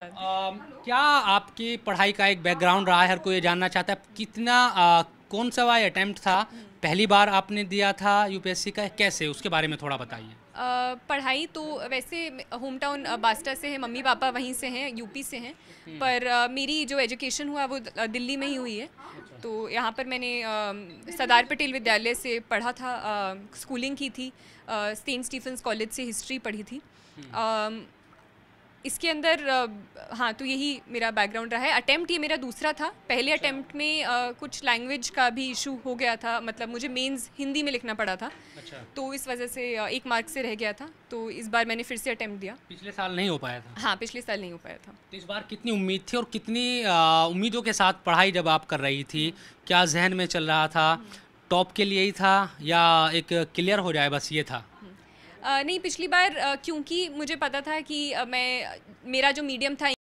Um, क्या आपकी पढ़ाई का एक बैकग्राउंड रहा है हर कोई ये जानना चाहता है कितना आ, कौन सा वाई अटैम्प्ट था पहली बार आपने दिया था यूपीएससी का कैसे उसके बारे में थोड़ा बताइए पढ़ाई तो वैसे होम टाउन बास्टा से है मम्मी पापा वहीं से हैं यूपी से हैं हम्म। पर आ, मेरी जो एजुकेशन हुआ वो दिल्ली में ही हुई है अच्छा। तो यहाँ पर मैंने सरदार पटेल विद्यालय से पढ़ा था स्कूलिंग की थी सेंट स्टीफन्स कॉलेज से हिस्ट्री पढ़ी थी हम्म। इसके अंदर हाँ तो यही मेरा बैकग्राउंड रहा है अटैम्प्ट मेरा दूसरा था पहले अटैम्प्ट अच्छा। में आ, कुछ लैंग्वेज का भी इशू हो गया था मतलब मुझे मेंस हिंदी में लिखना पड़ा था अच्छा। तो इस वजह से एक मार्क से रह गया था तो इस बार मैंने फिर से अटैम्प्ट दिया पिछले साल नहीं हो पाया था हाँ पिछले साल नहीं हो पाया था तो इस बार कितनी उम्मीद थी और कितनी उम्मीदों के साथ पढ़ाई जब आप कर रही थी क्या जहन में चल रहा था टॉप हम्म। के लिए ही था या एक क्लियर हो जाए बस ये था नहीं पिछली बार क्योंकि मुझे पता था कि मैं मेरा जो मीडियम था